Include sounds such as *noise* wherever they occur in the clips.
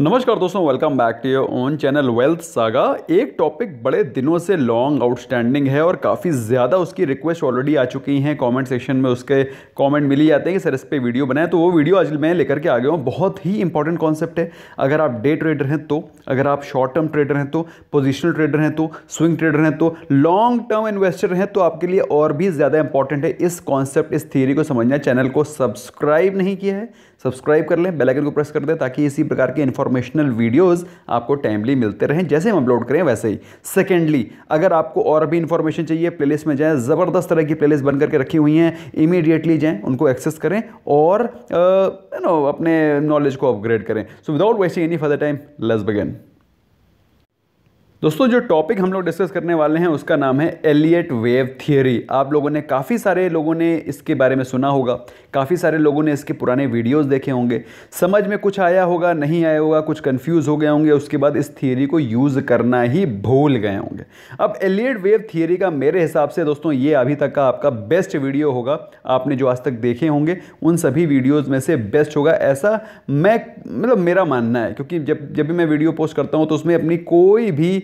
नमस्कार दोस्तों welcome back to your own channel wealth saga एक टॉपिक बड़े दिनों से लॉन्ग आउटस्टैंडिंग है और काफ़ी ज़्यादा उसकी रिक्वेस्ट ऑलरेडी आ चुकी हैं कमेंट सेक्शन में उसके कमेंट मिल ही जाते हैं कि सर इस पर वीडियो बनाए तो वो वीडियो आज मैं लेकर के आ गया हूँ बहुत ही इंपॉर्टेंट कॉन्सेप्ट है अगर आप डे ट्रेडर हैं तो अगर आप शॉर्ट टर्म ट्रेडर हैं तो पोजिशनल ट्रेडर हैं तो स्विंग ट्रेडर हैं तो लॉन्ग टर्म इन्वेस्टर हैं तो आपके लिए और भी ज़्यादा इंपॉर्टेंट है इस कॉन्सेप्ट इस थियरी को समझना चैनल को सब्सक्राइब नहीं किया है सब्सक्राइब कर लें बेलाइकन को प्रेस कर दें ताकि इसी प्रकार के इन्फॉर्मेशनल वीडियोज़ आपको टाइमली मिलते रहें जैसे हम अपलोड करें वैसे ही सेकेंडली अगर आपको और भी इन्फॉर्मेशन चाहिए प्ले में जाएँ ज़बरदस्त तरह की लिस्ट बन करके रखी हुई हैं इमीडिएटली जाएँ उनको एक्सेस करें और यू नो अपने नॉलेज को अपग्रेड करें so without wasting any further time let's begin दोस्तों जो टॉपिक हम लोग डिस्कस करने वाले हैं उसका नाम है एलियट वेव थियोरी आप लोगों ने काफ़ी सारे लोगों ने इसके बारे में सुना होगा काफ़ी सारे लोगों ने इसके पुराने वीडियोस देखे होंगे समझ में कुछ आया होगा नहीं आया होगा कुछ कंफ्यूज हो गए होंगे उसके बाद इस थियोरी को यूज़ करना ही भूल गए होंगे अब एलियट वेव थियरी का मेरे हिसाब से दोस्तों ये अभी तक का आपका बेस्ट वीडियो होगा आपने जो आज तक देखे होंगे उन सभी वीडियोज़ में से बेस्ट होगा ऐसा मैं मतलब मेरा मानना है क्योंकि जब जब भी मैं वीडियो पोस्ट करता हूँ तो उसमें अपनी कोई भी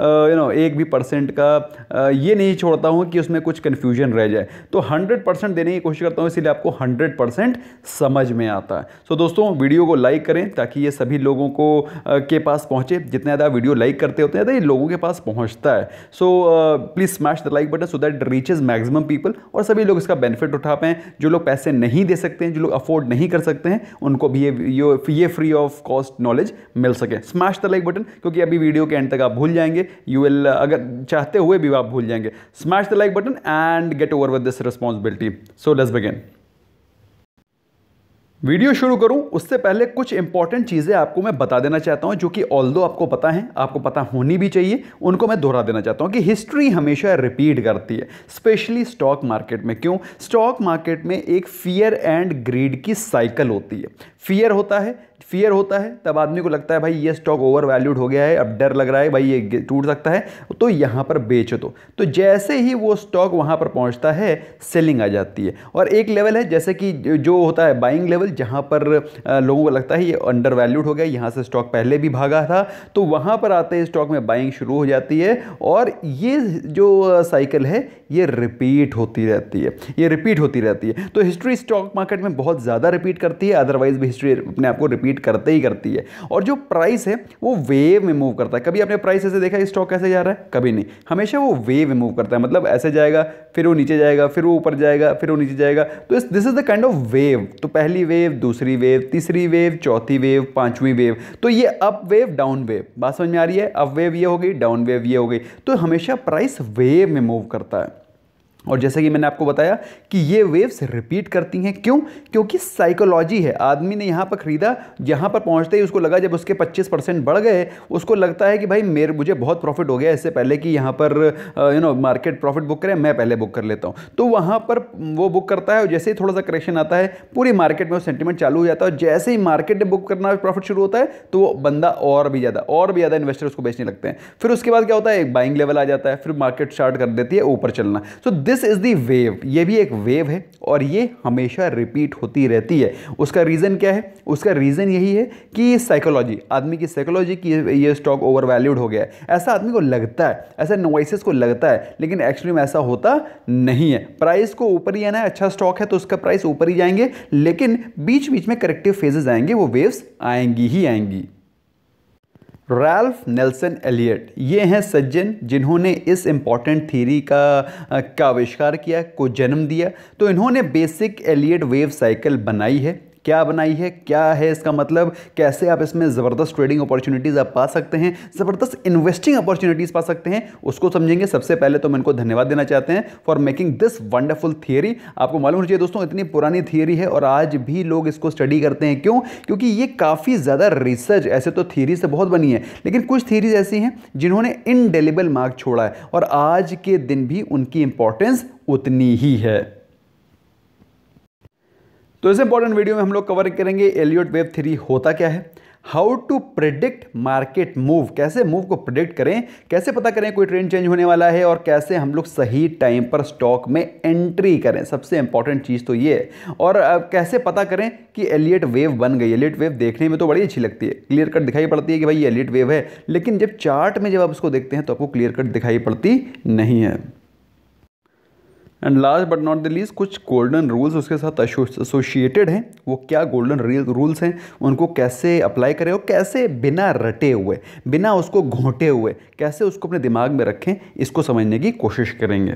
यू नो एक भी परसेंट का ये नहीं छोड़ता हूँ कि उसमें कुछ कन्फ्यूजन रह जाए तो हंड्रेड परसेंट देने की कोशिश करता हूँ इसीलिए आपको हंड्रेड परसेंट समझ में आता है सो दोस्तों वीडियो को लाइक करें ताकि ये सभी लोगों को के पास पहुँचे जितने ज़्यादा वीडियो लाइक करते होते ज़्यादा ये लोगों के पास पहुँचता है so please smash the like button so that reaches maximum people और सभी लोग इसका बेनिफिट उठा पाएँ जो लोग पैसे नहीं दे सकते हैं जो लोग अफोर्ड नहीं कर सकते हैं उनको भी ये ये फ्री ऑफ कॉस्ट नॉलेज मिल सके स्मैश द लाइक बटन क्योंकि अभी वीडियो के एंड तक आप भूल जाएंगे यू विल uh, अगर चाहते हुए भी आप भूल जाएंगे smash the like button and get over with this responsibility so let's begin video शुरू करूं उससे पहले कुछ इंपॉर्टेंट चीज़ें आपको मैं बता देना चाहता हूं जो कि ऑल दो आपको पता है आपको पता होनी भी चाहिए उनको मैं दोहरा देना चाहता हूं कि हिस्ट्री हमेशा रिपीट करती है स्पेशली स्टॉक मार्केट में क्यों स्टॉक मार्केट में एक फियर एंड ग्रीड की साइकिल होती है फियर होता है फियर होता है तब आदमी को लगता है भाई ये स्टॉक ओवर वैल्यूड हो गया है अब डर लग रहा है भाई ये टूट सकता है तो यहाँ पर बेच दो तो।, तो जैसे ही वो स्टॉक वहाँ पर पहुँचता है सेलिंग आ जाती है और एक लेवल है जैसे कि जो होता है बाइंग लेवल जहाँ पर लोगों को लगता है ये अंडर वैल्यूड हो गया यहाँ से स्टॉक पहले भी भागा था तो वहाँ पर आते ही स्टॉक में बाइंग शुरू हो जाती है और ये जो साइकिल है ये रिपीट होती रहती है ये रिपीट होती रहती है तो हिस्ट्री स्टॉक मार्केट में बहुत ज़्यादा रिपीट करती है अदरवाइज़ भी हिस्ट्री अपने आप को रिपीट रिपीट करते ही करती है और जो प्राइस है वो वेव में मूव करता है कभी आपने प्राइस ऐसे देखा है स्टॉक कैसे जा रहा है कभी नहीं हमेशा वो वेव में मूव करता है मतलब ऐसे जाएगा फिर वो नीचे जाएगा फिर वो ऊपर जाएगा फिर वो नीचे जाएगा तो this is the kind of wave तो पहली वेव दूसरी वेव तीसरी वेव चौथी वेव पाँचवीं वेव तो ये अप वेव डाउन वेव बात समझ में आ रही है अप वेव ये हो गई डाउन वेव ये हो गई तो हमेशा प्राइस वेव में मूव करता है और जैसा कि मैंने आपको बताया कि ये वेव्स रिपीट करती हैं क्यों क्योंकि साइकोलॉजी है आदमी ने यहाँ पर ख़रीदा यहाँ पर पहुँचते ही उसको लगा जब उसके 25 परसेंट बढ़ गए उसको लगता है कि भाई मेरे मुझे बहुत प्रॉफिट हो गया इससे पहले कि यहाँ पर you know market profit book करें मैं पहले बुक कर लेता हूँ तो वहाँ पर वो बुक करता है और जैसे ही थोड़ा सा करेक्शन आता है पूरी मार्केट में वो सेंटिमेंट चालू हो जाता है और जैसे ही मार्केट में बुक करना प्रॉफिट शुरू होता है तो वो बंदा और भी ज़्यादा और भी ज़्यादा इन्वेस्टर उसको बेचने लगते हैं फिर उसके बाद क्या होता है एक बाइंग लेवल आ जाता है फिर मार्केट स्टार्ट कर देती है ऊपर चलना so this this is the wave ये भी एक वेव है और ये हमेशा रिपीट होती रहती है उसका रीज़न क्या है उसका रीज़न यही है कि साइकोलॉजी आदमी की साइकोलॉजी की ये स्टॉक ओवर वैल्यूड हो गया है ऐसा आदमी को लगता है ऐसा नोइसिस को लगता है लेकिन एक्चुअली में ऐसा होता नहीं है प्राइस को ऊपर ही आना है अच्छा स्टॉक है तो उसका प्राइस ऊपर ही जाएंगे लेकिन बीच बीच में करेक्टिव फेजेज आएंगे वो वेव्स आएंगी ही आएंगी रैल्फ नेल्सन एलियट ये हैं सज्जन जिन्होंने इस इम्पॉर्टेंट थीरी का का आविष्कार किया को जन्म दिया तो इन्होंने बेसिक एलियट वेव साइकिल बनाई है क्या बनाई है क्या है इसका मतलब कैसे आप इसमें ज़बरदस्त ट्रेडिंग अपॉर्चुनिटीज़ आप पा सकते हैं ज़बरदस्त इन्वेस्टिंग अपॉर्चुनिटीज़ पा सकते हैं उसको समझेंगे सबसे पहले तो मैं इनको धन्यवाद देना चाहते हैं for making this wonderful theory आपको मालूम हो चाहिए दोस्तों इतनी पुरानी थियरी है और आज भी लोग इसको स्टडी करते हैं क्यों क्योंकि ये काफ़ी ज़्यादा रिसर्च ऐसे तो थियरी से बहुत बनी है लेकिन कुछ थियरीज ऐसी हैं जिन्होंने इनडेलेबल मार्क छोड़ा है और आज के दिन भी उनकी इंपॉर्टेंस उतनी ही है तो इस इंपॉर्टेंट वीडियो में हम लोग कवर करेंगे एलियोट वेव थ्री होता क्या है how to predict market move कैसे मूव को प्रिडिक्ट करें कैसे पता करें कोई ट्रेंड चेंज होने वाला है और कैसे हम लोग सही टाइम पर स्टॉक में एंट्री करें सबसे इंपॉर्टेंट चीज़ तो ये है और कैसे पता करें कि एलियट वेव बन गई एलियट वेव देखने में तो बड़ी अच्छी लगती है क्लियर कट दिखाई पड़ती है कि भाई ये एलियट वेव है लेकिन जब चार्ट में जब आप उसको देखते हैं तो आपको क्लियर कट दिखाई पड़ती नहीं है and last but not the least कुछ गोल्डन रूल्स उसके साथ एसोसिएटेड हैं वो क्या गोल्डन रूल्स हैं उनको कैसे अप्लाई करें और कैसे बिना रटे हुए बिना उसको घोंटे हुए कैसे उसको अपने दिमाग में रखें इसको समझने की कोशिश करेंगे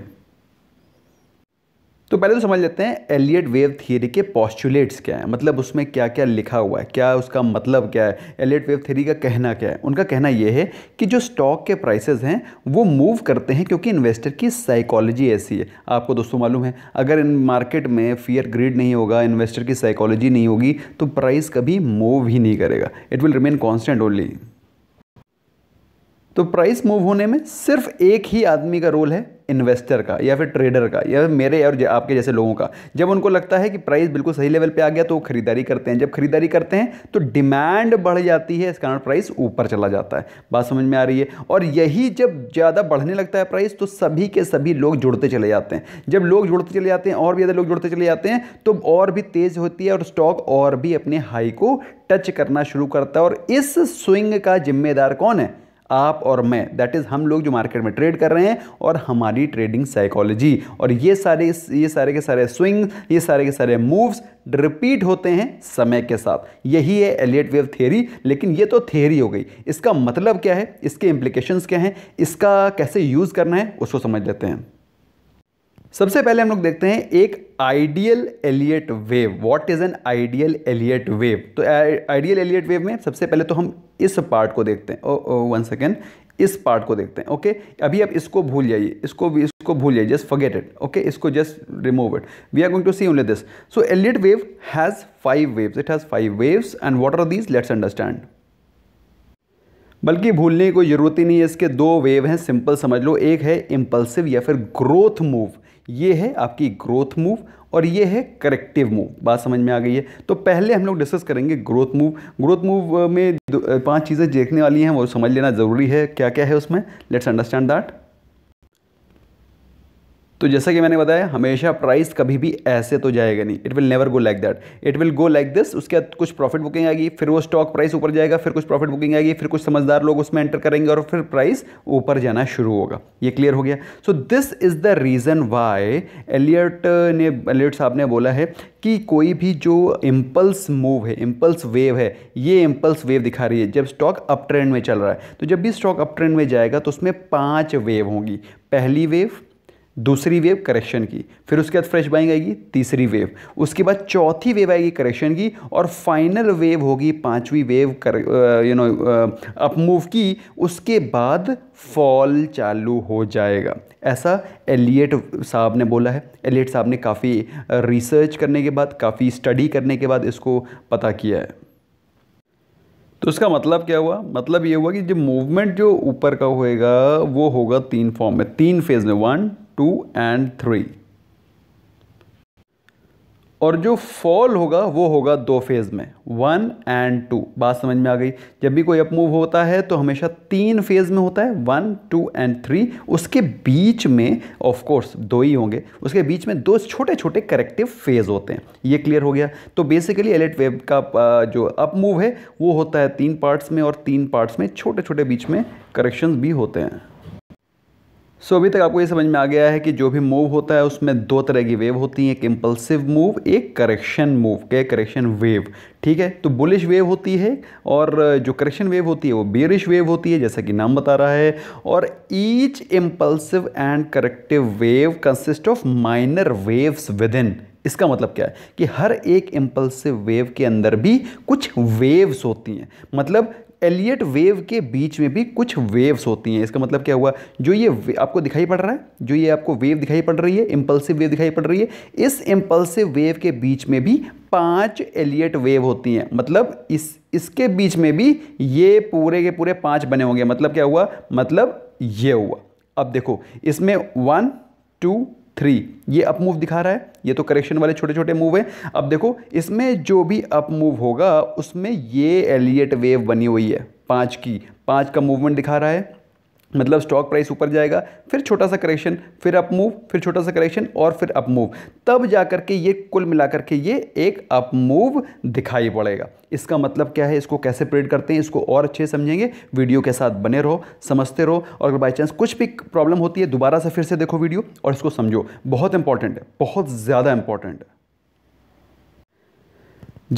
तो पहले तो समझ लेते हैं एलियट वेव थियरी के पॉस्टुलेट्स क्या है मतलब उसमें क्या क्या लिखा हुआ है क्या उसका मतलब क्या है एलियट वेव थियरी का कहना क्या है उनका कहना यह है कि जो स्टॉक के प्राइसेस हैं वो मूव करते हैं क्योंकि इन्वेस्टर की साइकोलॉजी ऐसी है आपको दोस्तों मालूम है अगर इन मार्केट में फियर ग्रीड नहीं होगा इन्वेस्टर की साइकोलॉजी नहीं होगी तो प्राइस कभी मूव ही नहीं करेगा it will remain constant only तो प्राइस मूव होने में सिर्फ एक ही आदमी का रोल है इन्वेस्टर का या फिर ट्रेडर का या फिर मेरे और आपके जैसे लोगों का जब उनको लगता है कि प्राइस बिल्कुल सही लेवल पे आ गया तो वो खरीदारी करते हैं जब खरीदारी करते हैं तो डिमांड बढ़ जाती है इस कारण प्राइस ऊपर चला जाता है बात समझ में आ रही है और यही जब ज़्यादा बढ़ने लगता है प्राइस तो सभी के सभी लोग जुड़ते चले जाते हैं जब लोग जुड़ते चले जाते हैं और भी ज़्यादा लोग जुड़ते चले जाते हैं तो और भी तेज़ होती है और स्टॉक और भी अपने हाई को टच करना शुरू करता है और इस स्विंग का जिम्मेदार कौन है आप और मैं दैट इज़ हम लोग जो मार्केट में ट्रेड कर रहे हैं और हमारी ट्रेडिंग साइकोलॉजी और ये सारे ये सारे के सारे स्विंग ये सारे के सारे मूव्स रिपीट होते हैं समय के साथ यही है एलियट वेव थेरी लेकिन ये तो थेरी हो गई इसका मतलब क्या है इसके इम्प्लीकेशन क्या हैं इसका कैसे यूज़ करना है उसको समझ लेते हैं सबसे पहले हम लोग देखते हैं एक ideal Elliott wave what is an ideal Elliott wave तो आइडियल एलियट वेव में सबसे पहले तो हम इस पार्ट को देखते हैं ओ वन सेकेंड इस पार्ट को देखते हैं ओके अभी आप इसको भूल जाइए इसको भी इसको भूल जाइए जस्ट फॉरगेट इट ओके इसको just remove it we are going to see only this so Elliott wave has five waves it has five waves and what are these let's understand बल्कि भूलने की कोई ज़रूरत ही नहीं है इसके दो वेव हैं सिंपल समझ लो एक है इंपल्सिव या फिर ग्रोथ मूव ये है आपकी ग्रोथ मूव और ये है करेक्टिव मूव बात समझ में आ गई है तो पहले हम लोग डिस्कस करेंगे ग्रोथ मूव ग्रोथ मूव में पांच चीज़ें देखने वाली हैं वो समझ लेना ज़रूरी है क्या क्या है उसमें लेट्स अंडरस्टैंड दैट तो जैसा कि मैंने बताया हमेशा प्राइस कभी भी ऐसे तो जाएगा नहीं it will never go like that it will go like this उसके बाद कुछ प्रॉफिट बुकिंग आएगी फिर वो स्टॉक प्राइस ऊपर जाएगा फिर कुछ प्रॉफिट बुकिंग आएगी फिर कुछ समझदार लोग उसमें एंटर करेंगे और फिर प्राइस ऊपर जाना शुरू होगा ये क्लियर हो गया so this is the reason why Elliott ने एलियट साहब ने बोला है कि कोई भी जो इम्पल्स मूव है इम्पल्स वेव है ये इम्पल्स वेव दिखा रही है जब स्टॉक अप ट्रेंड में चल रहा है तो जब भी स्टॉक अप ट्रेंड में जाएगा तो उसमें पाँच वेव होंगी पहली वेव दूसरी वेव करेक्शन की फिर उसके बाद फ्रेश बाइंग आएगी तीसरी वेव उसके बाद चौथी वेव आएगी करेक्शन की और फाइनल वेव होगी पांचवी वेव कर यू नो अपमूव की उसके बाद फॉल चालू हो जाएगा ऐसा एलियट साहब ने बोला है एलियट साहब ने काफ़ी रिसर्च करने के बाद काफ़ी स्टडी करने के बाद इसको पता किया है तो इसका मतलब क्या हुआ मतलब ये हुआ कि जो मूवमेंट जो ऊपर का होएगा वो होगा तीन फॉर्म में तीन फेज में वन टू एंड थ्री और जो फॉल होगा वो होगा दो फेज़ में वन एंड टू बात समझ में आ गई जब भी कोई अप मूव होता है तो हमेशा तीन फेज़ में होता है वन टू एंड थ्री उसके बीच में ऑफ कोर्स दो ही होंगे उसके बीच में दो छोटे छोटे करेक्टिव फेज़ होते हैं ये क्लियर हो गया तो बेसिकली एलेट वेब का जो अपमूव है वो होता है तीन पार्ट्स में और तीन पार्ट्स में छोटे छोटे बीच में करेक्शन भी होते हैं सो so, अभी तक आपको ये समझ में आ गया है कि जो भी मूव होता है उसमें दो तरह की वेव होती हैं एक इम्पल्सिव मूव एक करेक्शन मूव क्या करेक्शन वेव ठीक है तो बुलिश वेव होती है और जो करेक्शन वेव होती है वो बियरिश वेव होती है जैसा कि नाम बता रहा है और each impulsive and corrective wave consist of minor waves within इसका मतलब क्या है कि हर एक इम्पल्सिव वेव के अंदर भी कुछ वेव्स होती हैं मतलब एलियट वेव के बीच में भी कुछ वेव्स होती हैं इसका मतलब क्या हुआ जो ये आपको दिखाई पड़ रहा है जो ये आपको वेव दिखाई पड़ रही है इम्पल्सिव वेव दिखाई पड़ रही है इस इम्पल्सिव वेव के बीच में भी पांच एलियट वेव होती हैं मतलब इस इसके बीच में भी ये पूरे के पूरे पांच बने होंगे मतलब क्या हुआ मतलब ये हुआ अब देखो इसमें वन टू थ्री ये अप मूव दिखा रहा है ये तो करेक्शन वाले छोटे छोटे मूव हैं अब देखो इसमें जो भी अप मूव होगा उसमें ये एलियट वेव बनी हुई है पाँच की पाँच का मूवमेंट दिखा रहा है मतलब स्टॉक प्राइस ऊपर जाएगा फिर छोटा सा करेक्शन फिर अप मूव फिर छोटा सा करेक्शन और फिर अप मूव तब जा कर के ये कुल मिलाकर के ये एक अप मूव दिखाई पड़ेगा इसका मतलब क्या है इसको कैसे प्रेड करते हैं इसको और अच्छे समझेंगे वीडियो के साथ बने रहो समझते रहो और अगर बाई चांस कुछ भी प्रॉब्लम होती है दोबारा से फिर से देखो वीडियो और इसको समझो बहुत इंपॉर्टेंट है बहुत ज़्यादा इंपॉर्टेंट है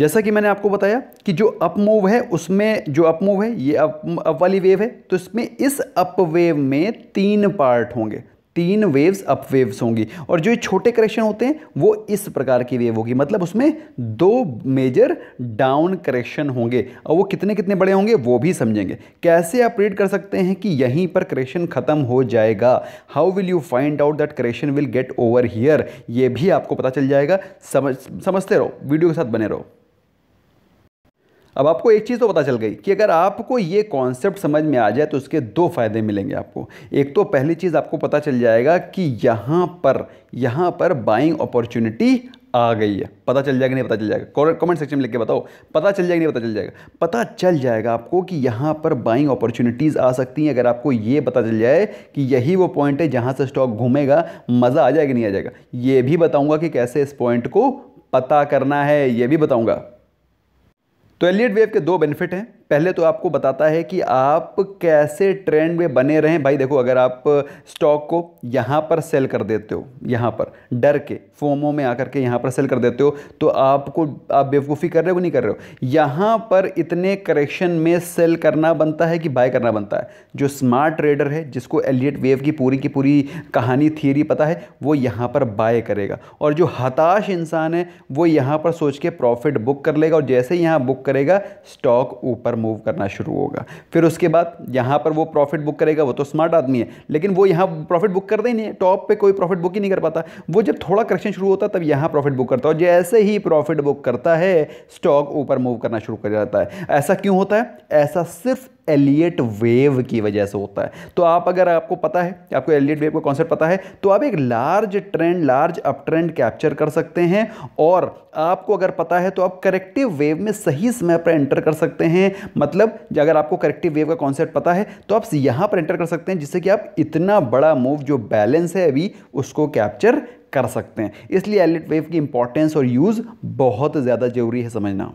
जैसा कि मैंने आपको बताया कि जो अप मूव है उसमें जो अप मूव है ये अप अप वाली वेव है तो इसमें इस अप वेव में तीन पार्ट होंगे तीन वेव्स अप वेव्स होंगी और जो ये छोटे करेक्शन होते हैं वो इस प्रकार की वेव होगी मतलब उसमें दो मेजर डाउन करेक्शन होंगे और वो कितने कितने बड़े होंगे वो भी समझेंगे कैसे आप रीड कर सकते हैं कि यहीं पर करेक्शन ख़त्म हो जाएगा how will you find out that correction will get over here ये भी आपको पता चल जाएगा समझ समझते रहो वीडियो के साथ बने रहो अब आपको एक चीज़ तो पता चल गई कि अगर आपको ये कॉन्सेप्ट समझ में आ जाए तो उसके दो फायदे मिलेंगे आपको एक तो पहली चीज़ आपको पता चल जाएगा कि यहाँ पर यहाँ पर बाइंग अपॉर्चुनिटी आ गई है पता चल जाएगा नहीं पता चल जाएगा कमेंट सेक्शन में लिख के बताओ पता चल जाएगा नहीं पता चल जाएगा पता चल जाएगा आपको कि यहाँ पर बाइंग अपॉर्चुनिटीज़ आ सकती हैं अगर आपको ये पता चल जाए कि यही वो पॉइंट है जहाँ से स्टॉक घूमेगा मज़ा आ जाएगा नहीं आ जाएगा ये भी बताऊँगा कि कैसे इस पॉइंट को पता करना है ये भी बताऊँगा तो एलियट वेव के दो बेनिफिट हैं पहले तो आपको बताता है कि आप कैसे ट्रेंड में बने रहें भाई देखो अगर आप स्टॉक को यहाँ पर सेल कर देते हो यहाँ पर डर के फोमो में आकर के यहाँ पर सेल कर देते हो तो आपको आप बेवकूफ़ी कर रहे हो नहीं कर रहे हो यहाँ पर इतने करेक्शन में सेल करना बनता है कि बाय करना बनता है जो स्मार्ट ट्रेडर है जिसको एलियट वेव की पूरी की पूरी कहानी थियरी पता है वो यहाँ पर बाय करेगा और जो हताश इंसान है वो यहाँ पर सोच के प्रॉफिट बुक कर लेगा और जैसे यहाँ बुक करेगा स्टॉक ऊपर मूव करना शुरू होगा फिर उसके बाद यहाँ पर वो प्रॉफिट बुक करेगा वो तो स्मार्ट आदमी है लेकिन वो यहाँ प्रॉफिट बुक करते ही नहीं टॉप पे कोई प्रॉफिट बुक ही नहीं कर पाता वो जब थोड़ा करेक्शन शुरू होता तब यहाँ प्रॉफिट बुक करता है और जैसे ही प्रॉफिट बुक करता है स्टॉक ऊपर मूव करना शुरू कर जाता है ऐसा क्यों होता है ऐसा सिर्फ एलियट वेव की वजह से होता है तो आप अगर आपको पता है आपको एलियट वेव का कॉन्सेप्ट पता है तो आप एक large trend large up trend capture कर सकते हैं और आपको अगर पता है तो आप करेक्टिव वेव में सही समय पर एंटर कर सकते हैं मतलब अगर आपको करेक्टिव वेव का कॉन्सेप्ट पता है तो आप यहाँ पर एंटर कर सकते हैं जिससे कि आप इतना बड़ा मूव जो बैलेंस है अभी उसको कैप्चर कर सकते हैं इसलिए एलियट वेव की इंपॉर्टेंस और यूज़ बहुत ज़्यादा ज़रूरी है समझना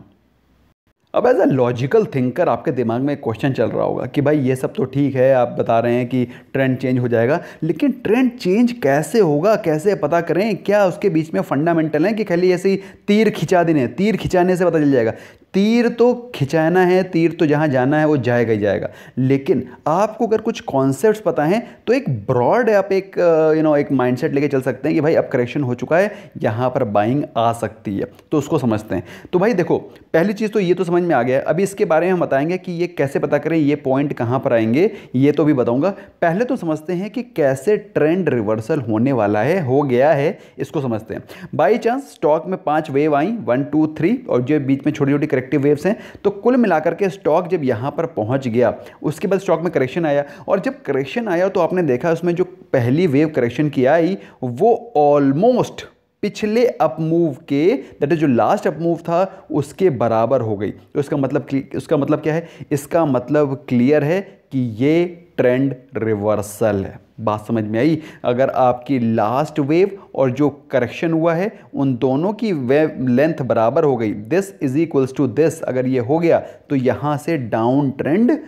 अब एज अ लॉजिकल थिंकर आपके दिमाग में क्वेश्चन चल रहा होगा कि भाई ये सब तो ठीक है आप बता रहे हैं कि ट्रेंड चेंज हो जाएगा लेकिन ट्रेंड चेंज कैसे होगा कैसे पता करें क्या उसके बीच में फंडामेंटल है कि खाली ऐसे ही तीर खिंचा देने तीर खिंचाने से पता चल जाएगा तीर तो खिंचाना है तीर तो जहाँ जाना है वो जाएगा ही जाएगा लेकिन आपको अगर कुछ कॉन्सेप्ट पता हैं तो एक ब्रॉड आप एक यू नो एक माइंडसेट लेके चल सकते हैं कि भाई अब करेक्शन हो चुका है यहाँ पर बाइंग आ सकती है तो उसको समझते हैं तो भाई देखो पहली चीज़ तो ये तो समझ में आ गया अभी इसके बारे में हम बताएंगे कि ये कैसे पता करें ये पॉइंट कहाँ पर आएंगे ये तो भी बताऊंगा पहले तो समझते हैं कि कैसे ट्रेंड रिवर्सल होने वाला है हो गया है इसको समझते हैं बाई चांस स्टॉक में पाँच वेव आई वन टू थ्री और जो बीच में छोटी छोटी करेक्टिव वेव्स हैं तो कुल मिलाकर के स्टॉक जब यहाँ पर पहुँच गया उसके बाद स्टॉक में करेक्शन आया और जब करेक्शन आया तो आपने देखा उसमें जो पहली वेव करेक्शन की आई वो ऑलमोस्ट पिछले अपमूव के दैट इज जो लास्ट अपमूव था उसके बराबर हो गई तो इसका मतलब उसका मतलब क्या है इसका मतलब क्लियर है कि ये ट्रेंड रिवर्सल है बात समझ में आई अगर आपकी लास्ट वेव और जो करेक्शन हुआ है उन दोनों की वेव लेंथ बराबर हो गई this is equals to this अगर ये हो गया तो यहाँ से डाउन ट्रेंड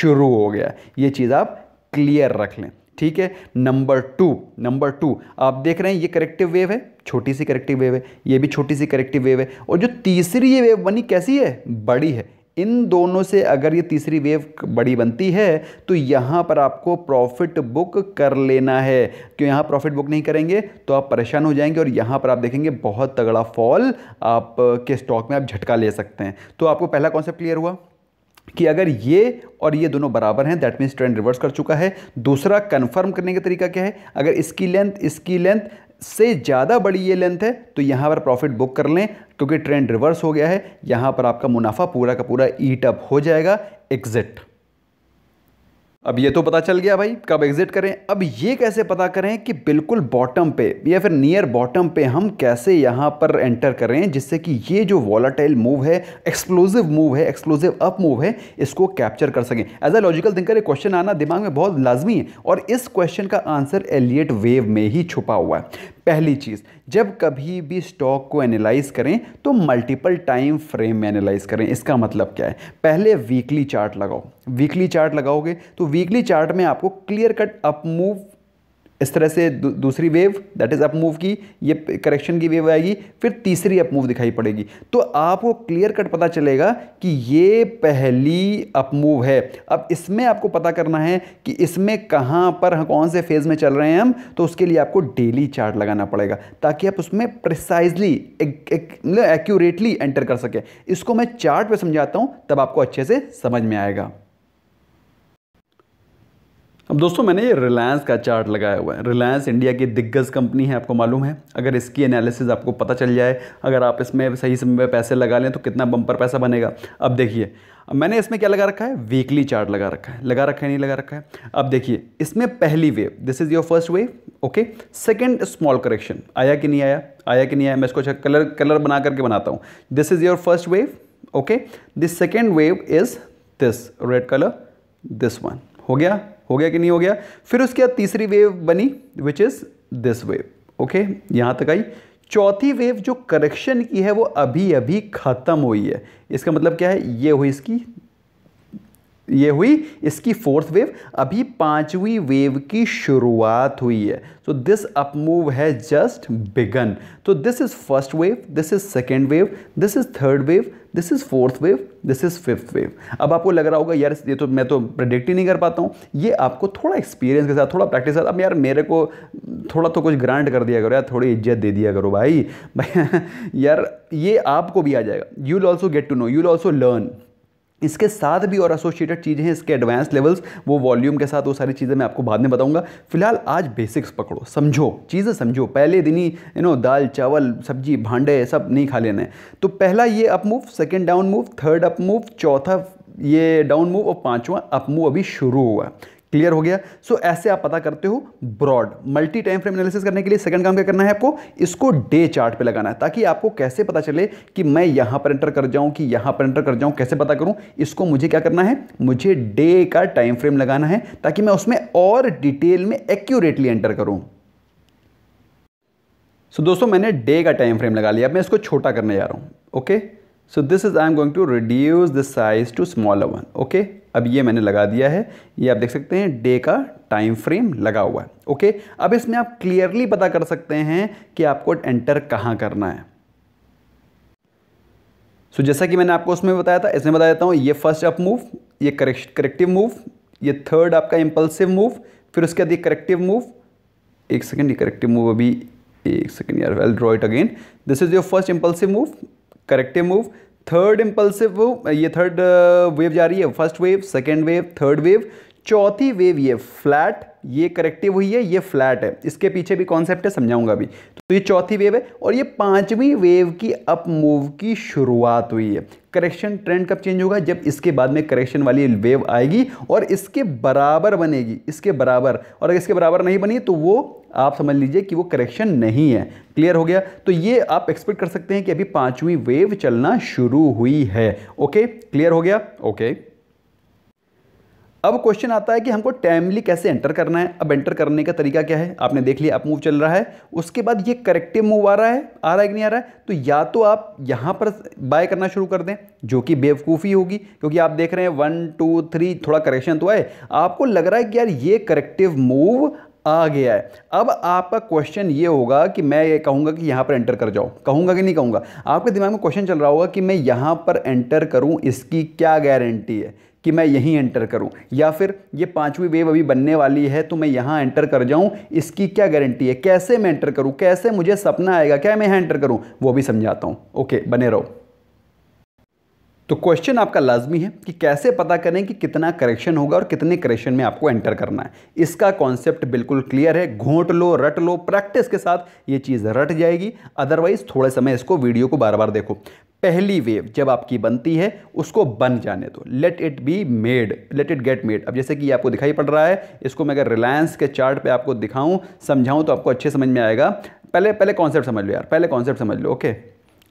शुरू हो गया ये चीज़ आप क्लियर रख लें ठीक है नंबर टू नंबर टू आप देख रहे हैं ये करेक्टिव वेव है छोटी सी करेक्टिव वेव है ये भी छोटी सी करेक्टिव वेव है और जो तीसरी ये वेव बनी कैसी है बड़ी है इन दोनों से अगर ये तीसरी वेव बड़ी बनती है तो यहां पर आपको प्रॉफिट बुक कर लेना है क्यों यहां प्रॉफिट बुक नहीं करेंगे तो आप परेशान हो जाएंगे और यहां पर आप देखेंगे बहुत तगड़ा फॉल आपके स्टॉक में आप झटका ले सकते हैं तो आपको पहला कॉन्सेप्ट क्लियर हुआ कि अगर ये और ये दोनों बराबर हैं दैट मीन्स ट्रेंड रिवर्स कर चुका है दूसरा कन्फर्म करने का तरीका क्या है अगर इसकी लेंथ इसकी लेंथ से ज़्यादा बड़ी ये लेंथ है तो यहाँ पर प्रॉफिट बुक कर लें क्योंकि ट्रेंड रिवर्स हो गया है यहाँ पर आपका मुनाफा पूरा का पूरा ईटअप हो जाएगा एग्जिट अब ये तो पता चल गया भाई कब एग्जिट करें अब ये कैसे पता करें कि बिल्कुल बॉटम पे या फिर नियर बॉटम पे हम कैसे यहाँ पर एंटर करें जिससे कि ये जो वॉलाटाइल मूव है एक्सप्लोजिव मूव है एक्सप्लोजिव अप मूव है इसको कैप्चर कर सकें एज अ लॉजिकल थिंकर ये क्वेश्चन आना दिमाग में बहुत लाजमी है और इस क्वेश्चन का आंसर एलियट वेव में ही छुपा हुआ है पहली चीज़ जब कभी भी स्टॉक को एनालाइज करें तो मल्टीपल टाइम फ्रेम में एनालाइज करें इसका मतलब क्या है पहले वीकली चार्ट लगाओ वीकली चार्ट लगाओगे तो वीकली चार्ट में आपको क्लियर कट अप मूव इस तरह से दू, दूसरी wave that is up move की ये करेक्शन की वेव आएगी फिर तीसरी अप मूव दिखाई पड़ेगी तो आपको क्लियर कट पता चलेगा कि ये पहली अप मूव है अब इसमें आपको पता करना है कि इसमें कहाँ पर कौन से फेज़ में चल रहे हैं हम तो उसके लिए आपको डेली चार्ट लगाना पड़ेगा ताकि आप उसमें प्रिसाइजली एक्यूरेटली एंटर कर सकें इसको मैं चार्ट पर समझाता हूँ तब आपको अच्छे से समझ में आएगा अब दोस्तों मैंने ये रिलायंस का चार्ट लगाया हुआ है रिलायंस इंडिया की दिग्गज कंपनी है आपको मालूम है अगर इसकी एनालिसिस आपको पता चल जाए अगर आप इसमें सही समय पैसे लगा लें तो कितना बम्पर पैसा बनेगा अब देखिए अब मैंने इसमें क्या लगा रखा है वीकली चार्ट लगा रखा है लगा रखा है नहीं लगा रखा है अब देखिए इसमें पहली wave this is your first wave okay second small correction आया कि नहीं आया आया कि नहीं आया मैं इसको कलर अच्छा कलर बना करके बनाता हूँ this is your first wave okay this second wave is this red colour this one हो गया हो गया कि नहीं हो गया फिर उसके बाद तीसरी वेव बनी which is this wave okay यहां तक आई चौथी वेव जो करेक्शन की है वो अभी अभी ख़त्म हुई है इसका मतलब क्या है ये हुई इसकी ये हुई इसकी फोर्थ वेव अभी पांचवी वेव की शुरुआत हुई है सो दिस अप मूव है जस्ट बिगन तो this is first wave this is second wave this is third wave this is fourth wave this is fifth wave अब आपको लग रहा होगा यार ये तो मैं तो प्रडिक्ट ही नहीं कर पाता हूँ ये आपको थोड़ा एक्सपीरियंस के साथ थोड़ा प्रैक्टिस अब यार मेरे को थोड़ा तो कुछ ग्रांट कर दिया करो यार थोड़ी इज्जत दे दिया करो भाई *laughs* यार ये आपको भी आ जाएगा you will also get to know you will also learn इसके साथ भी और एसोसिएटेड चीज़ें हैं इसके एडवांस लेवल्स वो वॉल्यूम के साथ वो सारी चीज़ें मैं आपको बाद में बताऊंगा फिलहाल आज बेसिक्स पकड़ो समझो चीज़ें समझो पहले दिन ही यू नो दाल चावल सब्जी भांडे सब नहीं खा लेने तो पहला ये up move second down move third up move चौथा ये डाउन मूव और पाँचवा अप मूव अभी शुरू हुआ क्लियर हो गया सो so, ऐसे आप पता करते हो broad multi time frame analysis करने के लिए सेकंड काम क्या करना है आपको इसको डे चार्ट पे लगाना है ताकि आपको कैसे पता चले कि मैं यहां पर एंटर कर जाऊं कि यहां पर एंटर कर जाऊं कैसे पता करूं इसको मुझे क्या करना है मुझे डे का टाइम फ्रेम लगाना है ताकि मैं उसमें और डिटेल में एक्यूरेटली एंटर करूं सो so, दोस्तों मैंने डे का टाइम फ्रेम लगा लिया मैं इसको छोटा करने जा रहा हूं okay so this is I am going to reduce this size to smaller one okay अब ये मैंने लगा दिया है ये आप देख सकते हैं डे का टाइम फ्रेम लगा हुआ है ओके अब इसमें आप क्लियरली पता कर सकते हैं कि आपको एंटर कहाँ करना है सो so, जैसा कि मैंने आपको उसमें बताया था इसमें बता देता हूँ ये फर्स्ट अप मूव ये करेक्ट करेक्टिव मूव ये थर्ड आपका इम्पल्सिव मूव फिर उसके बाद ये करेक्टिव मूव एक सेकेंड ये करेक्टिव मूव अभी एक सेकेंड यार we'll draw it again this is your first impulsive move corrective move third impulsive ये थर्ड वेव uh, जा रही है first wave second wave third wave चौथी वेव ये फ्लैट ये करेक्टिव हुई है ये फ्लैट है इसके पीछे भी कॉन्सेप्ट है समझाऊंगा अभी तो ये चौथी वेव है और ये पांचवी वेव की अप मूव की शुरुआत हुई है करेक्शन ट्रेंड कब चेंज होगा जब इसके बाद में करेक्शन वाली वेव आएगी और इसके बराबर बनेगी इसके बराबर और अगर इसके बराबर नहीं बनी तो वो आप समझ लीजिए कि वो करेक्शन नहीं है क्लियर हो गया तो ये आप एक्सपेक्ट कर सकते हैं कि अभी पांचवी वेव चलना शुरू हुई है ओके क्लियर हो गया ओके अब क्वेश्चन आता है कि हमको टाइमली कैसे एंटर करना है अब एंटर करने का तरीका क्या है आपने देख लिया अप मूव चल रहा है उसके बाद ये करेक्टिव मूव आ रहा है आ रहा है कि नहीं आ रहा है तो या तो आप यहाँ पर बाय करना शुरू कर दें जो कि बेवकूफ़ी होगी क्योंकि आप देख रहे हैं वन टू थ्री थोड़ा करेक्शन तो आए आपको लग रहा है कि यार ये करेक्टिव मूव आ गया है अब आपका क्वेश्चन ये होगा कि मैं ये कहूँगा कि यहाँ पर एंटर कर जाओ कहूँगा कि नहीं कहूँगा आपके दिमाग में क्वेश्चन चल रहा होगा कि मैं यहाँ पर एंटर करूँ इसकी क्या गारंटी है कि मैं यहीं एंटर करूं या फिर ये पांचवी वेव अभी बनने वाली है तो मैं यहां एंटर कर जाऊं इसकी क्या गारंटी है कैसे मैं एंटर करूं कैसे मुझे सपना आएगा क्या मैं यहां एंटर करूं वो भी समझाता हूं ओके बने रहो तो क्वेश्चन आपका लाजमी है कि कैसे पता करें कि कितना करेक्शन होगा और कितने करेक्शन में आपको एंटर करना है इसका कॉन्सेप्ट बिल्कुल क्लियर है घोंट लो रट लो प्रैक्टिस के साथ ये चीज़ रट जाएगी अदरवाइज थोड़े समय इसको वीडियो को बार बार देखो पहली वेव जब आपकी बनती है उसको बन जाने दो let it be made let it get made अब जैसे कि आपको दिखाई पड़ रहा है इसको मैं अगर रिलायंस के चार्ट पे आपको दिखाऊं समझाऊं तो आपको अच्छे समझ में आएगा पहले पहले कॉन्सेप्ट समझ लो यार पहले कॉन्सेप्ट समझ लो ओके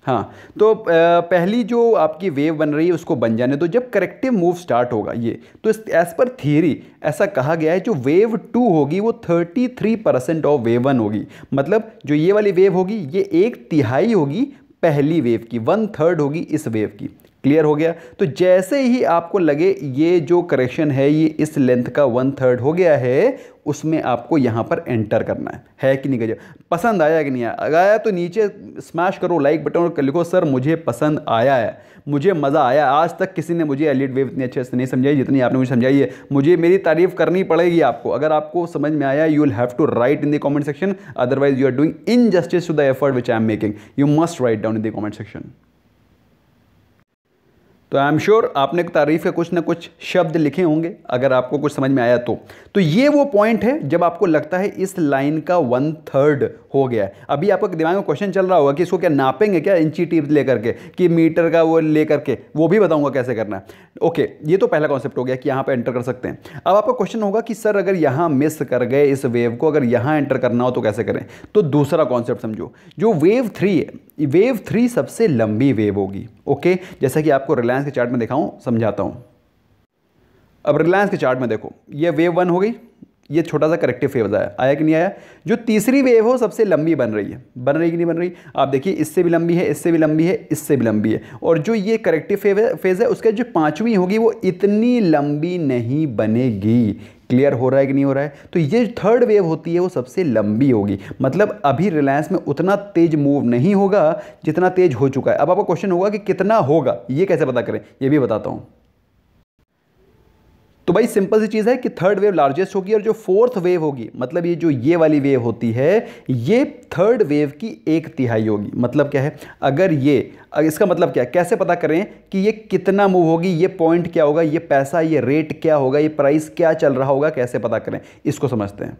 हाँ तो पहली जो आपकी वेव बन रही है उसको बन जाने दो जब करेक्टिव मूव स्टार्ट होगा ये तो इस एज पर थियरी ऐसा कहा गया है जो वेव टू होगी वो thirty three percent of wave one होगी मतलब जो ये वाली वेव होगी ये एक तिहाई होगी पहली वेव की वन थर्ड होगी इस वेव की क्लियर हो गया तो जैसे ही आपको लगे ये जो करेक्शन है ये इस लेंथ का वन थर्ड हो गया है उसमें आपको यहाँ पर एंटर करना है है कि नहीं गजब पसंद आया कि नहीं आया आया तो नीचे स्मैश करो लाइक बटन और लिखो सर मुझे पसंद आया है मुझे मज़ा आया आज तक किसी ने मुझे एलिड वेव इतनी अच्छे से नहीं समझाई जितनी आपने मुझे समझाई है मुझे मेरी तारीफ़ करनी पड़ेगी आपको अगर आपको समझ में आया you will have to write in the comment section otherwise you are doing injustice to the effort which I am making you must write down in the comment section तो आई एम श्योर आपने तारीफ़ के कुछ ना कुछ शब्द लिखे होंगे अगर आपको कुछ समझ में आया तो तो ये वो पॉइंट है जब आपको लगता है इस लाइन का वन थर्ड हो गया है अभी आपका दिमाग में क्वेश्चन चल रहा होगा कि इसको क्या नापेंगे क्या इंची टीप लेकर के कि मीटर का वो ले करके वो भी बताऊंगा कैसे करना है ओके ये तो पहला कॉन्सेप्ट हो गया कि यहाँ पर एंटर कर सकते हैं अब आपका क्वेश्चन होगा कि सर अगर यहाँ मिस कर गए इस वेव को अगर यहाँ एंटर करना हो तो कैसे करें तो दूसरा कॉन्सेप्ट समझो जो वेव थ्री है वेव थ्री सबसे लंबी वेव होगी ओके जैसा कि आपको रिलायंस के चार्ट में दिखाऊँ समझाता हूँ अब रिलायंस के चार्ट में देखो ये वेव वन हो गई ये छोटा सा करेक्टिव फेव आया आया कि नहीं आया जो तीसरी वेव हो सबसे लंबी बन रही है बन रही कि नहीं बन रही आप देखिए इससे भी लंबी है इससे भी लंबी है इससे भी लंबी है और जो ये करेक्टिव फेव फेज है उसके जो पांचवी होगी वो इतनी लंबी नहीं बनेगी क्लियर हो रहा है कि नहीं हो रहा है तो ये थर्ड वेव होती है वो सबसे लंबी होगी मतलब अभी रिलायंस में उतना तेज मूव नहीं होगा जितना तेज हो चुका है अब आपका क्वेश्चन होगा कि कितना होगा ये कैसे पता करें ये भी बताता हूँ तो भाई सिंपल सी चीज़ है कि थर्ड वेव लार्जेस्ट होगी और जो फोर्थ वेव होगी मतलब ये जो ये वाली वेव होती है ये थर्ड वेव की एक तिहाई होगी मतलब क्या है अगर ये इसका मतलब क्या है कैसे पता करें कि ये कितना मूव होगी ये पॉइंट क्या होगा ये पैसा ये रेट क्या होगा ये प्राइस क्या चल रहा होगा कैसे पता करें इसको समझते हैं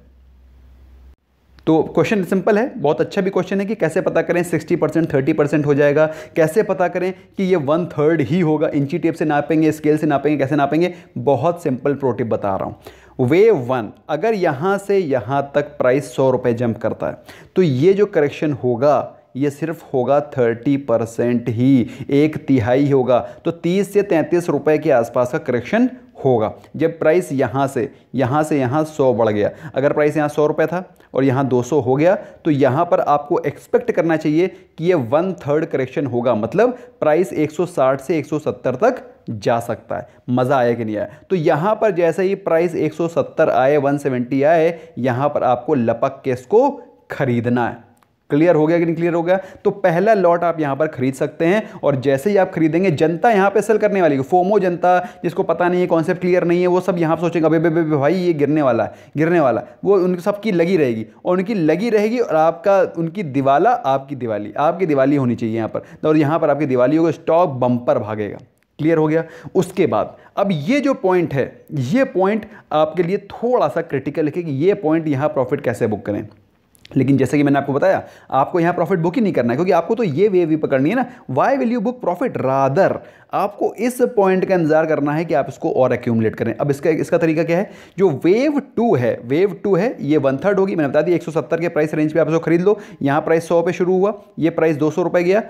तो क्वेश्चन सिंपल है बहुत अच्छा भी क्वेश्चन है कि कैसे पता करें सिक्सटी परसेंट थर्टी परसेंट हो जाएगा कैसे पता करें कि ये वन थर्ड ही होगा इंची टेप से नापेंगे स्केल से नापेंगे कैसे नापेंगे बहुत सिंपल प्रोटिप बता रहा हूँ वे वन अगर यहाँ से यहाँ तक प्राइस सौ रुपये जंप करता है तो ये जो करेक्शन होगा ये सिर्फ होगा थर्टी परसेंट ही एक तिहाई होगा तो तीस से तैंतीस रुपए के आसपास का करेक्शन होगा जब प्राइस यहाँ से यहाँ से यहाँ सौ बढ़ गया अगर प्राइस यहाँ सौ रुपये था और यहाँ 200 हो गया तो यहाँ पर आपको एक्सपेक्ट करना चाहिए कि ये वन थर्ड करेक्शन होगा मतलब प्राइस 160 से 170 तक जा सकता है मज़ा आया कि नहीं आया तो यहाँ पर जैसे ही प्राइस 170 आए 170 आए यहाँ पर आपको लपक के इसको खरीदना है क्लियर हो गया कि नहीं क्लियर हो गया तो पहला लॉट आप यहाँ पर खरीद सकते हैं और जैसे ही आप खरीदेंगे जनता यहाँ पे सेल करने वाली है फोमो जनता जिसको पता नहीं है कॉन्सेप्ट क्लियर नहीं है वो सब यहाँ पर सोचेंगे अबे बे भाई ये गिरने वाला है गिरने वाला वो उनकी सबकी लगी रहेगी और उनकी लगी रहेगी और आपका उनकी दिवाला आपकी दिवाली आपकी दिवाली होनी चाहिए यहाँ पर और यहाँ पर आपकी दिवाली होगी स्टॉक बम्पर भागेगा क्लियर हो गया उसके बाद अब ये जो पॉइंट है ये पॉइंट आपके लिए थोड़ा सा क्रिटिकल है कि ये पॉइंट यहाँ प्रॉफिट कैसे बुक करें लेकिन जैसे कि मैंने आपको बताया आपको यहाँ प्रॉफिट बुक ही नहीं करना है क्योंकि आपको तो ये वेव भी पकड़नी है ना why will you book profit rather आपको इस पॉइंट का इंतजार करना है कि आप इसको और एक्यूमलेट करें अब इसका इसका तरीका क्या है जो वेव टू है वेव टू है ये वन थर्ड होगी मैंने बता दी 170 के प्राइस रेंज पे आप इसको खरीद लो यहाँ प्राइस सौ पे शुरू हुआ ये प्राइस दो सौ गया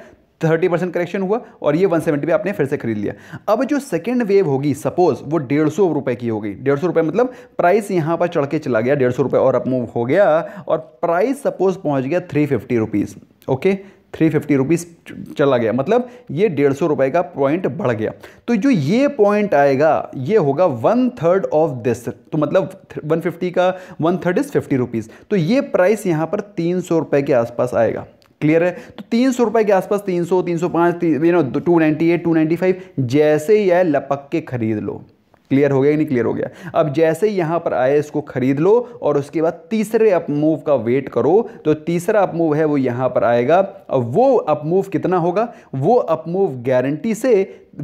थर्टी परसेंट करेक्शन हुआ और ये वन सेवेंटी भी आपने फिर से खरीद लिया अब जो सेकेंड वेव होगी सपोज वो डेढ़ सौ रुपये की होगी डेढ़ सौ रुपये मतलब प्राइस यहाँ पर चढ़ के चला गया डेढ़ सौ रुपये और अपमूव हो गया और प्राइस सपोज पहुँच गया three fifty rupees okay three fifty rupees चला गया मतलब ये डेढ़ सौ रुपये का पॉइंट बढ़ गया तो जो ये पॉइंट आएगा ये होगा वन थर्ड ऑफ दिस तो मतलब वन फिफ्टी का one third is fifty rupees तो ये प्राइस यहाँ पर तीन सौ रुपये के आसपास आएगा क्लियर है तो तीन सौ रुपए के आसपास तीन सौ तीन सौ पाँच you know two ninety eight two ninety five जैसे ही आए लपक के खरीद लो क्लियर हो गया कि नहीं क्लियर हो गया अब जैसे ही यहाँ पर आए इसको खरीद लो और उसके बाद तीसरे अप मूव का वेट करो तो तीसरा अप मूव है वो यहां पर आएगा और वो अप मूव कितना होगा वो अप मूव गारंटी से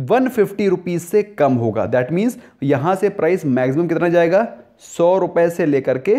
वन फिफ्टी रुपीज़ से कम होगा दैट मीन्स यहाँ से प्राइस मैक्सिमम कितना जाएगा सौ रुपये से लेकर के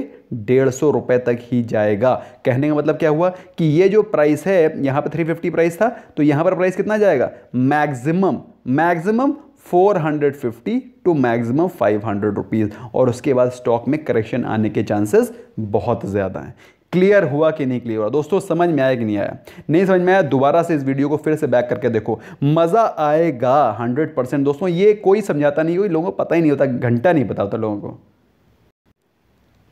डेढ़ सौ रुपये तक ही जाएगा कहने का मतलब क्या हुआ कि ये जो प्राइस है यहाँ पर थ्री फिफ्टी प्राइस था तो यहाँ पर प्राइस कितना जाएगा maximum maximum 450 to maximum 500 hundred और उसके बाद स्टॉक में करेक्शन आने के चांसेस बहुत ज़्यादा हैं क्लियर हुआ कि नहीं क्लियर हुआ दोस्तों समझ में आया कि नहीं आया नहीं समझ में आया दोबारा से इस वीडियो को फिर से बैक करके देखो मज़ा आएगा 100 परसेंट दोस्तों ये कोई समझाता नहीं कोई लोगों को पता ही नहीं होता घंटा नहीं पता होता लोगों को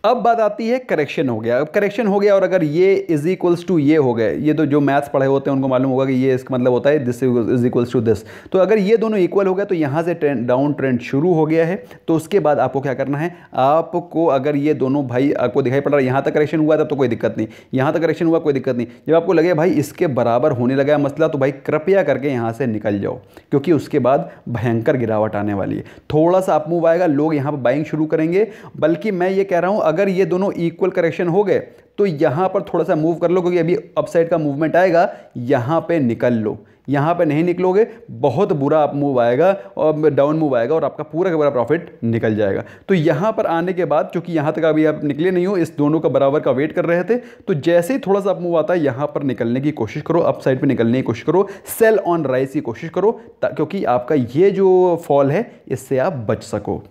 अब बात आती है करेक्शन हो गया अब करेक्शन हो गया और अगर ये इज इक्वल्स टू ये हो गए ये तो जो मैथ्स पढ़े होते हैं उनको मालूम होगा कि ये इसका मतलब होता है this is equals to this तो अगर ये दोनों इक्वल हो गया तो यहाँ से ट्रेंड डाउन ट्रेंड शुरू हो गया है तो उसके बाद आपको क्या करना है आपको अगर ये दोनों भाई आपको दिखाई पड़ रहा है यहाँ तक करेक्शन हुआ तब तो कोई दिक्कत नहीं यहाँ तक करेक्शन हुआ कोई दिक्कत नहीं जब आपको लगे भाई इसके बराबर होने लगा मसला तो भाई कृपया करके यहाँ से निकल जाओ क्योंकि उसके बाद भयंकर गिरावट आने वाली है थोड़ा सा आप मूव आएगा लोग यहाँ पर बाइंग शुरू करेंगे बल्कि मैं ये कह रहा हूँ अगर ये दोनों इक्वल करेक्शन हो गए तो यहाँ पर थोड़ा सा मूव कर लो क्योंकि अभी अपसाइड का मूवमेंट आएगा यहाँ पे निकल लो यहाँ पे नहीं निकलोगे बहुत बुरा आप मूव आएगा और डाउन मूव आएगा और आपका पूरा का पूरा प्रॉफिट निकल जाएगा तो यहाँ पर आने के बाद चूँकि यहाँ तक अभी आप निकले नहीं हो इस दोनों का बराबर का वेट कर रहे थे तो जैसे ही थोड़ा सा आप मूव आता है यहाँ पर निकलने की कोशिश करो अप साइड पर निकलने की कोशिश करो सेल ऑन राइस की कोशिश करो क्योंकि आपका ये जो फॉल है इससे आप बच सको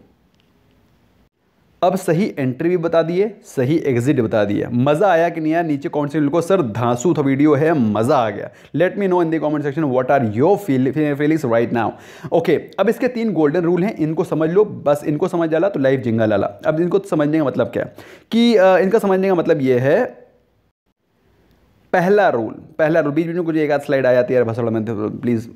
अब सही एंट्री भी बता दिए सही एग्जिट बता दिए मज़ा आया कि नहीं आया नीचे कमेंट सेक्शन को सर धांसू था वीडियो है मज़ा आ गया let me know in the comment section what are your feelings right now okay अब इसके तीन गोल्डन रूल हैं इनको समझ लो बस इनको समझ डाला तो लाइफ जिंगा लाला अब इनको समझने का मतलब क्या है कि इनका समझने का मतलब ये है पहला रूल पहला रूल बीच बीच में कुछ एक आध स्लाइड आ जाती है यार भसड़ में प्लीज़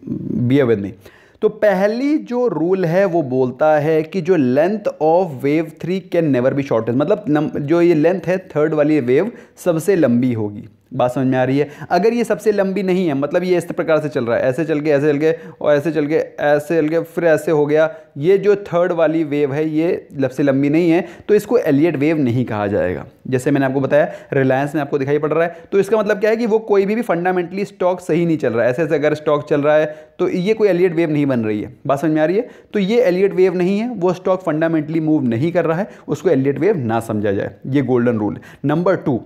बी अवेद नहीं तो पहली जो रूल है वो बोलता है कि जो length of wave three can never be shortest मतलब जो ये लेंथ है थर्ड वाली वेव सबसे लंबी होगी बात समझ में आ रही है अगर ये सबसे लंबी नहीं है मतलब ये इस प्रकार से चल रहा है ऐसे चल के ऐसे चल गए और ऐसे चल गए ऐसे चल गए फिर ऐसे हो गया ये जो थर्ड वाली वेव है ये सबसे लंबी नहीं है तो इसको एलियट वेव नहीं कहा जाएगा जैसे मैंने आपको बताया रिलायंस में आपको दिखाई पड़ रहा है तो इसका मतलब क्या है कि वो कोई भी, भी फंडामेंटली स्टॉक सही नहीं चल रहा है ऐसे ऐसे अगर स्टॉक चल रहा है तो ये कोई एलियट वेव नहीं बन रही है बात समझ में आ रही है तो ये एलियट वेव नहीं है वो स्टॉक फंडामेंटली मूव नहीं कर रहा है उसको एलियट वेव ना समझा जाए ये golden rule number two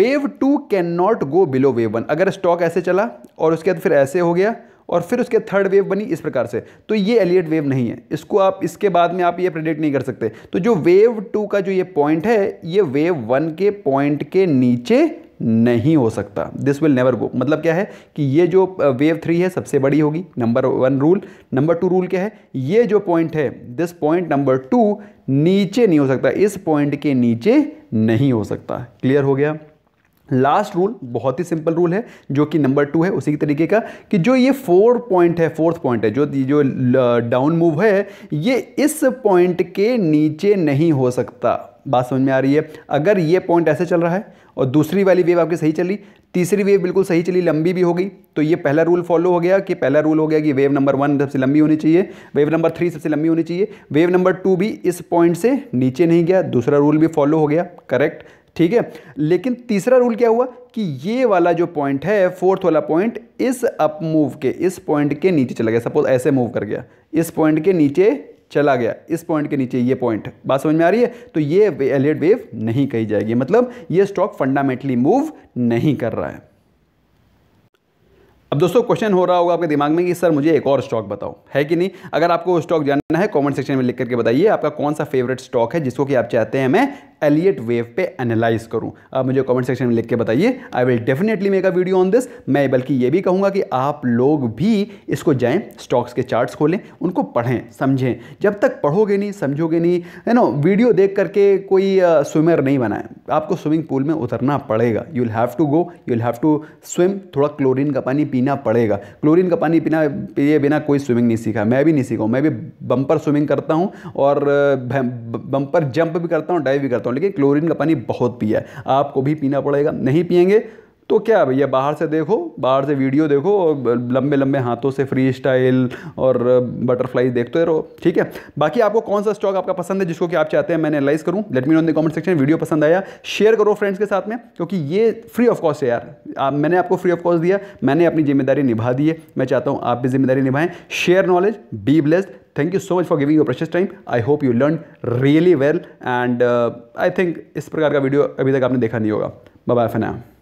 wave two can not go below wave one अगर स्टॉक ऐसे चला और उसके बाद फिर ऐसे हो गया और फिर उसके थर्ड वेव बनी इस प्रकार से तो ये एलियट वेव नहीं है इसको आप इसके बाद में आप ये प्रिडिक्ट नहीं कर सकते तो जो वेव टू का जो ये पॉइंट है ये वेव वन के पॉइंट के नीचे नहीं हो सकता दिस विल नेवर गो मतलब क्या है कि ये जो वेव थ्री है सबसे बड़ी होगी number one rule number two rule क्या है ये जो पॉइंट है दिस पॉइंट नंबर टू नीचे नहीं हो सकता इस पॉइंट के नीचे नहीं हो सकता क्लियर हो गया लास्ट रूल बहुत ही सिंपल रूल है जो कि नंबर टू है उसी तरीके का कि जो ये फोर पॉइंट है फोर्थ पॉइंट है जो जो डाउन मूव है ये इस पॉइंट के नीचे नहीं हो सकता बात समझ में आ रही है अगर ये पॉइंट ऐसे चल रहा है और दूसरी वाली वेव आपकी सही चली तीसरी वेव बिल्कुल सही चली लंबी भी हो गई तो ये पहला रूल फॉलो हो गया कि पहला रूल हो गया कि वेव नंबर वन सबसे लंबी होनी चाहिए वेव नंबर थ्री सबसे लंबी होनी चाहिए वेव नंबर टू भी इस पॉइंट से नीचे नहीं गया दूसरा रूल भी फॉलो हो गया करेक्ट ठीक है लेकिन तीसरा रूल क्या हुआ कि ये वाला जो पॉइंट है फोर्थ वाला पॉइंट इस अप मूव के इस पॉइंट के नीचे चला गया सपोज ऐसे मूव कर गया इस पॉइंट के नीचे चला गया इस पॉइंट के नीचे ये पॉइंट बात समझ में आ रही है तो ये एलियट वेव नहीं कही जाएगी मतलब ये स्टॉक फंडामेंटली मूव नहीं कर रहा है अब दोस्तों क्वेश्चन हो रहा होगा आपके दिमाग में कि सर मुझे एक और स्टॉक बताओ है कि नहीं अगर आपको स्टॉक जानना है कमेंट सेक्शन में लिख करके बताइए आपका कौन सा फेवरेट स्टॉक है जिसको कि आप चाहते हैं मैं एलियट वेव पे एनालाइज करूँ आप मुझे कमेंट सेक्शन में लिख के बताइए I will definitely make a video on this मैं बल्कि ये भी कहूँगा कि आप लोग भी इसको जाएं स्टॉक्स के चार्ट्स खोलें उनको पढ़ें समझें जब तक पढ़ोगे नहीं समझोगे नहीं है ना वीडियो देख करके कोई स्विमर नहीं बनाए आपको स्विमिंग पूल में उतरना पड़ेगा you will have to go you will have to swim थोड़ा क्लोरिन का पानी पीना पड़ेगा क्लोरिन का पानी पीना पिए बिना कोई स्विमिंग नहीं सीखा मैं भी नहीं सीखा मैं भी बम्पर स्विमिंग करता हूँ और बम्पर जंप भी करता हूँ डाइव भी करता हूँ हूँ क्लोरीन का पानी बहुत पिया है आपको भी पीना पड़ेगा नहीं पियेंगे तो क्या भैया बाहर से देखो बाहर से वीडियो देखो और लंबे लंबे हाथों से फ्री स्टाइल और बटरफ्लाई देखते रहो ठीक है बाकी आपको कौन सा स्टॉक आपका पसंद है जिसको कि आप चाहते हैं मैं एनालाइज करूं let me in the comment section video पसंद आया शेयर करो फ्रेंड्स के साथ में क्योंकि ये फ्री ऑफ कॉस्ट है यार आप मैंने आपको फ्री ऑफ कॉस्ट दिया मैंने अपनी जिम्मेदारी निभा दी है मैं चाहता हूँ आप भी जिम्मेदारी निभाएं share knowledge be blessed thank you so much for giving your precious time I hope you learn really well and I think इस प्रकार का वीडियो अभी तक आपने देखा नहीं होगा बाय बाय